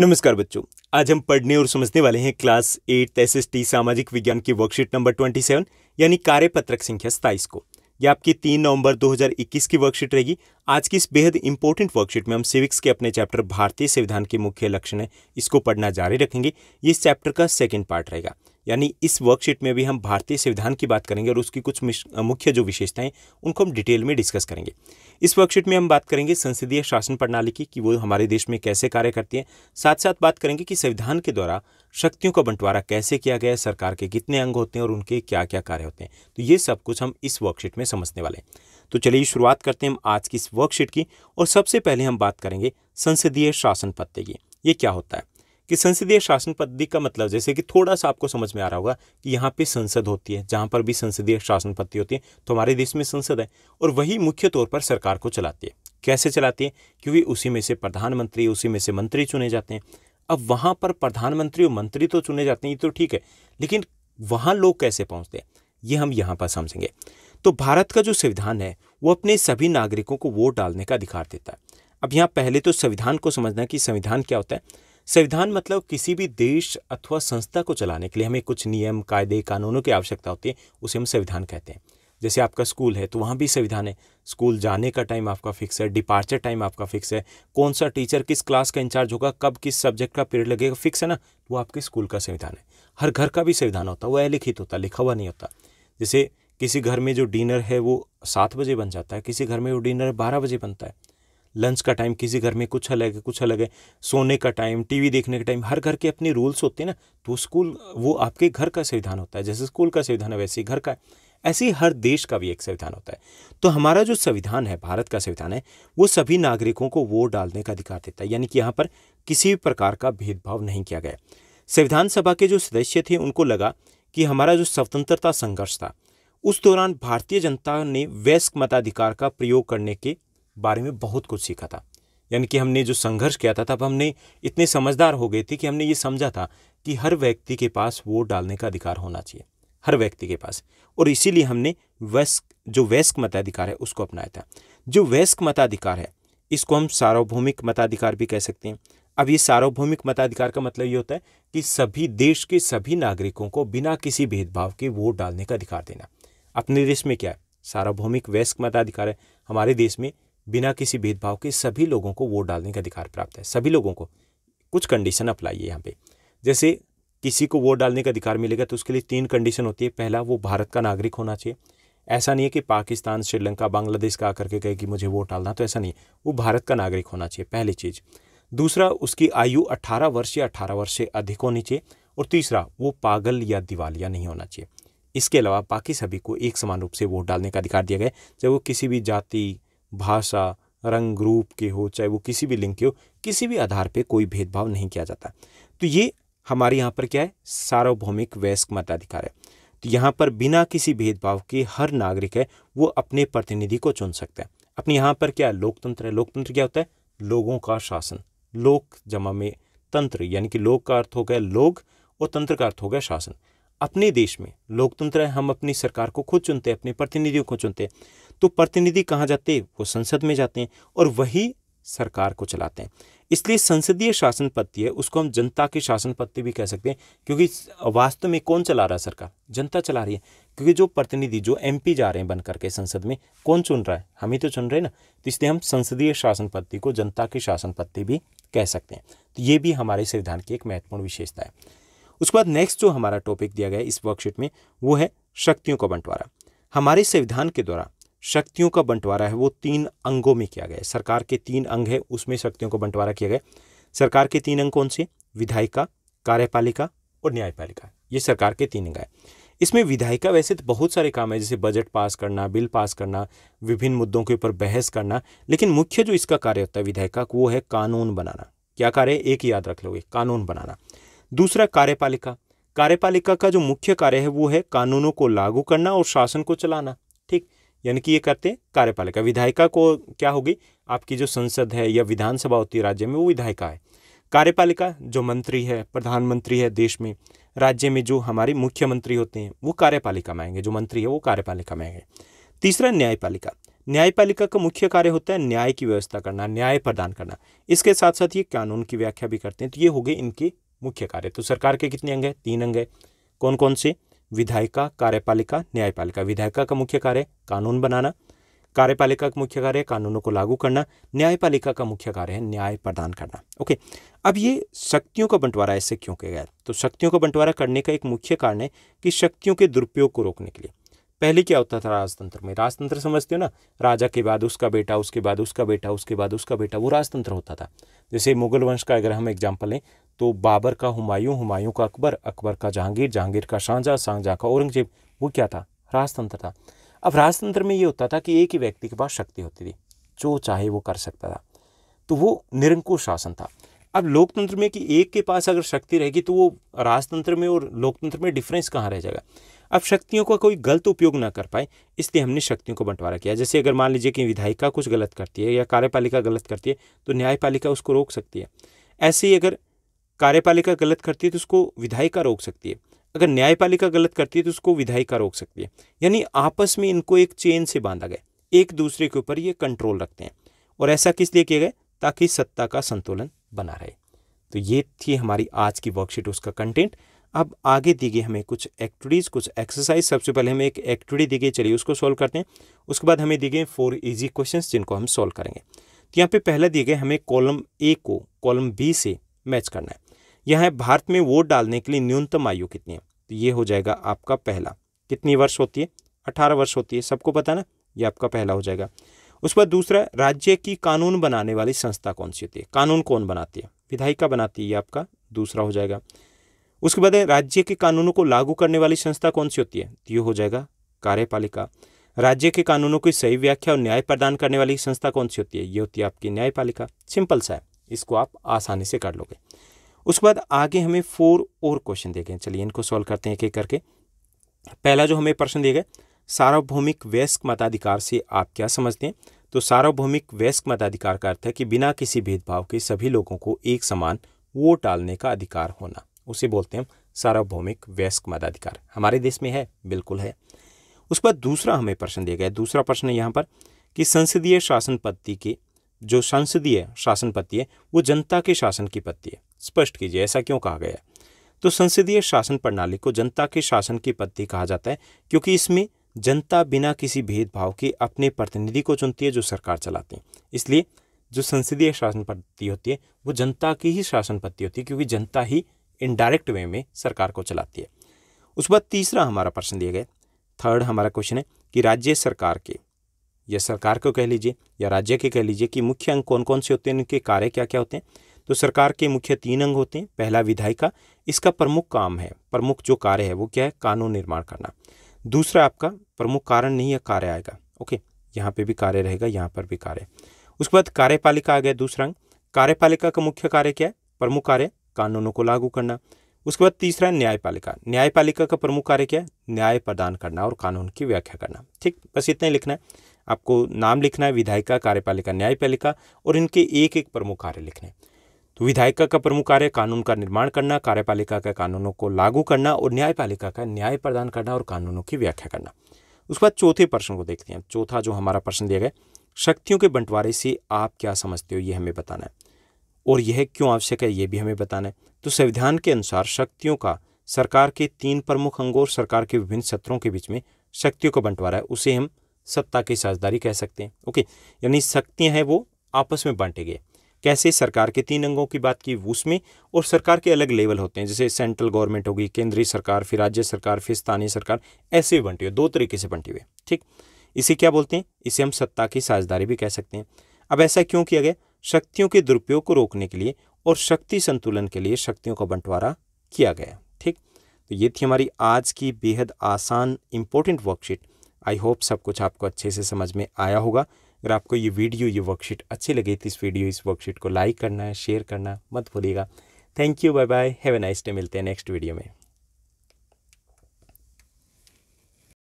नमस्कार बच्चों आज हम पढ़ने और समझने वाले हैं class eight S S T सामाजिक विज्ञान की वर्कशीट नंबर ट्वेंटी सेवन यानी कार्यपत्रक संख्या सताइस को यह आपकी तीन नवंबर 2021 की वर्कशीट रहेगी आज की इस बेहद इंपॉर्टेंट वर्कशीट में हम सिविक्स के अपने चैप्टर भारतीय संविधान के मुख्य लक्षण है इसको पढ़ना जारी रखेंगे ये इस चैप्टर का सेकेंड पार्ट रहेगा यानी इस वर्कशीट में भी हम भारतीय संविधान की बात करेंगे और उसकी कुछ मुख्य जो विशेषताएं उनको हम डिटेल में डिस्कस करेंगे इस वर्कशीट में हम बात करेंगे संसदीय शासन प्रणाली की कि वो हमारे देश में कैसे कार्य करती है साथ साथ बात करेंगे कि संविधान के द्वारा शक्तियों का बंटवारा कैसे किया गया है सरकार के कितने अंग होते हैं और उनके क्या क्या कार्य होते हैं तो ये सब कुछ हम इस वर्कशीट में समझने वाले हैं तो चलिए शुरुआत करते हैं हम आज की इस वर्कशीट की और सबसे पहले हम बात करेंगे संसदीय शासन पत्ते की ये क्या होता है कि संसदीय शासन पद्धति का मतलब जैसे कि थोड़ा सा आपको समझ में आ रहा होगा कि यहाँ पे संसद होती है जहाँ पर भी संसदीय शासन पद्धति होती है तो हमारे देश में संसद है और वही मुख्य तौर पर सरकार को चलाती है कैसे चलाती है क्योंकि उसी में से प्रधानमंत्री उसी में से मंत्री चुने जाते हैं अब वहाँ पर प्रधानमंत्री और मंत्री तो चुने जाते हैं ये तो ठीक है लेकिन वहाँ लोग कैसे पहुँचते हैं ये हम यहाँ पर समझेंगे तो भारत का जो संविधान है वो अपने सभी नागरिकों को वोट डालने का अधिकार देता है अब यहाँ पहले तो संविधान को समझना है कि संविधान क्या होता है संविधान मतलब किसी भी देश अथवा संस्था को चलाने के लिए हमें कुछ नियम कायदे कानूनों की आवश्यकता होती है उसे हम संविधान कहते हैं जैसे आपका स्कूल है तो वहाँ भी संविधान है स्कूल जाने का टाइम आपका फिक्स है डिपार्चर टाइम आपका फिक्स है कौन सा टीचर किस क्लास का इंचार्ज होगा कब किस सब्जेक्ट का पीरियड लगेगा फिक्स है ना वो आपके स्कूल का संविधान है हर घर का भी संविधान होता है वो अलिखित होता लिखा हुआ नहीं होता जैसे किसी घर में जो डिनर है वो सात बजे बन जाता है किसी घर में वो डिनर बारह बजे बनता है लंच का टाइम किसी घर में कुछ अलग है कुछ अलग है सोने का टाइम टीवी देखने का टाइम हर घर के अपने रूल्स होते हैं ना तो स्कूल वो आपके घर का संविधान होता है जैसे स्कूल का संविधान है वैसे ही घर का है ऐसे ही हर देश का भी एक संविधान होता है तो हमारा जो संविधान है भारत का संविधान है वो सभी नागरिकों को वोट डालने का अधिकार देता है यानी कि यहाँ पर किसी भी प्रकार का भेदभाव नहीं किया गया संविधान सभा के जो सदस्य थे उनको लगा कि हमारा जो स्वतंत्रता संघर्ष था उस दौरान भारतीय जनता ने वैश्क मताधिकार का प्रयोग करने के बारे में बहुत कुछ सीखा था यानी कि हमने जो संघर्ष किया था तब हमने इतने समझदार हो गए थे कि हमने ये समझा था कि हर व्यक्ति के पास वोट डालने का अधिकार होना चाहिए हर व्यक्ति के पास और इसीलिए हमने वैस्क जो वैस्क मताधिकार है उसको अपनाया था जो वैस्क मताधिकार है इसको हम सार्वभौमिक मताधिकार भी कह सकते हैं अब ये सार्वभौमिक मताधिकार का मतलब ये होता है कि सभी देश के सभी नागरिकों को बिना किसी भेदभाव के वोट डालने का अधिकार देना अपने देश में क्या है सार्वभौमिक वैस्क मताधिकार है हमारे देश में बिना किसी भेदभाव के सभी लोगों को वोट डालने का अधिकार प्राप्त है सभी लोगों को कुछ कंडीशन अप्लाई है यहाँ पे जैसे किसी को वोट डालने का अधिकार मिलेगा तो उसके लिए तीन कंडीशन होती है पहला वो भारत का नागरिक होना चाहिए ऐसा नहीं है कि पाकिस्तान श्रीलंका बांग्लादेश का आकर के कहे कि मुझे वोट डालना तो ऐसा नहीं है वो भारत का नागरिक होना चाहिए पहली चीज़ दूसरा उसकी आयु अट्ठारह वर्ष या अठारह वर्ष से अधिक होनी चाहिए और तीसरा वो पागल या दिवालिया नहीं होना चाहिए इसके अलावा बाकी सभी को एक समान रूप से वोट डालने का अधिकार दिया गया चाहे वो किसी भी जाति भाषा रंग रूप के हो चाहे वो किसी भी लिंग के हो किसी भी आधार पे कोई भेदभाव नहीं किया जाता तो ये हमारे यहाँ पर क्या है सार्वभौमिक वयस्क मताधिकार है तो यहाँ पर बिना किसी भेदभाव के हर नागरिक है वो अपने प्रतिनिधि को चुन सकता है अपने यहाँ पर क्या है लोकतंत्र है लोकतंत्र क्या होता है लोगों का शासन लोक जमा में तंत्र यानी कि लोक का अर्थ हो गया लोग और तंत्र का अर्थ हो गया शासन अपने देश में लोकतंत्र है हम अपनी सरकार को खुद चुनते हैं अपने प्रतिनिधियों को चुनते हैं तो प्रतिनिधि कहाँ जाते वो संसद में जाते हैं और वही सरकार को चलाते हैं इसलिए संसदीय शासन पद्धति है उसको हम जनता की शासन पद्धति भी कह सकते हैं क्योंकि वास्तव में कौन चला रहा है सरकार जनता चला रही है क्योंकि जो प्रतिनिधि जो एमपी जा रहे हैं बन करके संसद में कौन चुन रहा है हम ही तो चुन रहे हैं ना तो इसलिए हम संसदीय शासन पद्धति को जनता की शासन पद्धति भी कह सकते हैं तो ये भी हमारे संविधान की एक महत्वपूर्ण विशेषता है उसके बाद नेक्स्ट जो हमारा टॉपिक दिया गया इस वर्कशीट में वो है शक्तियों का बंटवारा हमारे संविधान के द्वारा शक्तियों का बंटवारा है वो तीन अंगों में किया गया है सरकार के तीन अंग है उसमें शक्तियों का बंटवारा किया गया सरकार के तीन अंग कौन से विधायिका कार्यपालिका और न्यायपालिका ये सरकार के तीन अंग है इसमें विधायिका वैसे तो बहुत सारे काम है जैसे बजट पास करना बिल पास करना विभिन्न मुद्दों के ऊपर बहस करना लेकिन मुख्य जो इसका कार्य होता है विधायिका वो है कानून बनाना क्या कार्य है एक याद रख लोगे कानून बनाना दूसरा कार्यपालिका कार्यपालिका का जो मुख्य कार्य है वो है कानूनों को लागू करना और शासन को चलाना यानी कि ये करते हैं कार्यपालिका विधायिका को क्या होगी आपकी जो संसद है या विधानसभा होती है राज्य में वो विधायिका है कार्यपालिका जो मंत्री है प्रधानमंत्री है देश में राज्य में जो हमारे मुख्यमंत्री होते हैं वो कार्यपालिका में आएंगे जो मंत्री है वो कार्यपालिका में आएंगे तीसरा न्यायपालिका न्यायपालिका का मुख्य कार्य होता है न्याय की व्यवस्था करना न्याय प्रदान करना इसके साथ साथ ये कानून की व्याख्या भी करते हैं तो ये हो गए इनके मुख्य कार्य तो सरकार के कितने अंग है तीन अंग है कौन कौन से विधायिका कार्यपालिका न्यायपालिका विधायिका का मुख्य कार्य कानून बनाना कार्यपालिका का मुख्य कार्य कानूनों को लागू करना न्यायपालिका का मुख्य कार्य है न्याय प्रदान करना ओके अब ये शक्तियों का बंटवारा ऐसे क्यों किया गया तो शक्तियों का बंटवारा करने का एक मुख्य कारण है कि शक्तियों के दुरुपयोग को रोकने के लिए पहले क्या होता था राजतंत्र में राजतंत्र समझते हो ना राजा के बाद उसका बेटा उसके बाद उसका बेटा उसके बाद उसका बेटा वो राजतंत्र होता था जैसे मुगल वंश का अगर हम एग्जाम्पल लें तो बाबर का हुमायूं हुमायूं का अकबर अकबर का जहांगीर जहांगीर का शाहजहाँ शाहजहाँ का औरंगजेब वो क्या था राजतंत्र था अब राजतंत्र में ये होता था कि एक ही व्यक्ति के पास शक्ति होती थी जो चाहे वो कर सकता था तो वो निरंकुश शासन था अब लोकतंत्र में कि एक के पास अगर शक्ति रहेगी तो वो राजतंत्र में और लोकतंत्र में डिफरेंस कहाँ रह जाएगा अब शक्तियों का कोई गलत उपयोग ना कर पाए इसलिए हमने शक्तियों को बंटवारा किया जैसे अगर मान लीजिए कि विधायिका कुछ गलत करती है या कार्यपालिका गलत करती है तो न्यायपालिका उसको रोक सकती है ऐसे ही अगर कार्यपालिका गलत करती है तो उसको विधायिका रोक सकती है अगर न्यायपालिका गलत करती है तो उसको विधायिका रोक सकती है यानी आपस में इनको एक चेन से बांधा गया एक दूसरे के ऊपर ये कंट्रोल रखते हैं और ऐसा किस लिए किया गया ताकि सत्ता का संतुलन बना रहे तो ये थी हमारी आज की वर्कशीट उसका कंटेंट अब आगे दी गई हमें कुछ एक्टिविटीज़ कुछ एक्सरसाइज सबसे पहले हमें एक एक्टिविटी दी गई चलिए उसको सॉल्व करते हैं उसके बाद हमें दी गए फोर इजी क्वेश्चंस जिनको हम सॉल्व करेंगे तो यहाँ पे पहला दिए गए हमें कॉलम ए को कॉलम बी से मैच करना है यह है भारत में वोट डालने के लिए न्यूनतम आयु कितनी है तो ये हो जाएगा आपका पहला कितनी वर्ष होती है अठारह वर्ष होती है सबको पता ना ये आपका पहला हो जाएगा उस पर दूसरा राज्य की कानून बनाने वाली संस्था कौन सी होती है कानून कौन बनाती है विधायिका बनाती है आपका दूसरा हो जाएगा उसके बाद राज्य के कानूनों को लागू करने वाली संस्था कौन सी होती है तो ये हो जाएगा कार्यपालिका राज्य के कानूनों की सही व्याख्या और न्याय प्रदान करने वाली संस्था कौन सी होती है ये होती है आपकी न्यायपालिका सिंपल सा है इसको आप आसानी से कर लोगे उसके बाद आगे हमें फोर और क्वेश्चन देखें चलिए इनको सॉल्व करते हैं एक एक करके पहला जो हमें प्रश्न दिए गए सार्वभौमिक वयस्क मताधिकार से आप क्या समझते हैं तो सार्वभौमिक वयस्क मताधिकार का अर्थ है कि बिना किसी भेदभाव के सभी लोगों को एक समान वोट डालने का अधिकार होना उसे बोलते हैं सार्वभौमिक वयस्क मताधिकार हमारे देश में है बिल्कुल है उसके बाद दूसरा हमें प्रश्न दिया गया दूसरा प्रश्न यहाँ पर कि संसदीय शासन पद्धति के जो संसदीय शासन पद्धति है वो जनता के शासन की पद्धति है स्पष्ट कीजिए ऐसा क्यों कहा गया तो संसदीय शासन प्रणाली को जनता के शासन की पद्धति कहा जाता है क्योंकि इसमें जनता बिना किसी भेदभाव के अपने प्रतिनिधि को चुनती है जो सरकार चलाते हैं इसलिए जो संसदीय शासन पद्धति होती है वो जनता की ही शासन पद्धति होती है क्योंकि जनता ही इनडायरेक्ट वे में सरकार को चलाती है उसके बाद तीसरा हमारा प्रश्न दिया गया थर्ड हमारा क्वेश्चन है कि राज्य सरकार के या सरकार को कह लीजिए या राज्य के कह लीजिए कि मुख्य अंग कौन कौन से होते हैं इनके कार्य क्या क्या होते हैं तो सरकार के मुख्य तीन अंग होते हैं पहला विधायिका इसका प्रमुख काम है प्रमुख जो कार्य है वो क्या है कानून निर्माण करना दूसरा आपका प्रमुख कारण नहीं है कार्य आएगा ओके यहाँ पे भी कार्य रहेगा यहाँ पर भी कार्य उसके बाद कार्यपालिका आ गया दूसरा अंग कार्यपालिका का मुख्य कार्य क्या है प्रमुख कार्य कानूनों को लागू करना उसके बाद तीसरा न्यायपालिका न्यायपालिका का प्रमुख कार्य क्या है न्याय प्रदान करना और कानून की व्याख्या करना ठीक बस इतना ही लिखना है आपको नाम लिखना है विधायिका कार्यपालिका न्यायपालिका और इनके एक एक प्रमुख कार्य लिखने हैं तो विधायिका का प्रमुख कार्य कानून का निर्माण करना कार्यपालिका का कानूनों को लागू करना और न्यायपालिका का न्याय प्रदान करना और कानूनों की व्याख्या करना उसके बाद चौथे प्रश्न को देखते हैं चौथा जो हमारा प्रश्न दिया गया शक्तियों के बंटवारे से आप क्या समझते हो ये हमें बताना है और यह क्यों आवश्यक है ये भी हमें बताना है तो संविधान के अनुसार शक्तियों का सरकार के तीन प्रमुख अंगों और सरकार के विभिन्न सत्रों के बीच में शक्तियों का बंटवारा है उसे हम सत्ता की साझेदारी कह सकते हैं ओके यानी शक्तियाँ हैं वो आपस में बांटे गए कैसे सरकार के तीन अंगों की बात की उसमें और सरकार के अलग लेवल होते हैं जैसे सेंट्रल गवर्नमेंट होगी केंद्रीय सरकार फिर राज्य सरकार फिर स्थानीय सरकार ऐसे भी बंटी हुए दो तरीके से बंटी हुए ठीक इसे क्या बोलते हैं इसे हम सत्ता की साझेदारी भी कह सकते हैं अब ऐसा क्यों किया गया शक्तियों के दुरुपयोग को रोकने के लिए और शक्ति संतुलन के लिए शक्तियों का बंटवारा किया गया ठीक तो ये थी हमारी आज की बेहद आसान इम्पोर्टेंट वर्कशीट आई होप सब कुछ आपको अच्छे से समझ में आया होगा अगर आपको ये वीडियो ये वर्कशीट अच्छी लगे तो इस वीडियो इस वर्कशीट को लाइक करना शेयर करना मत भूलिएगा thank you bye bye have a nice day मिलते हैं नेक्स्ट वीडियो में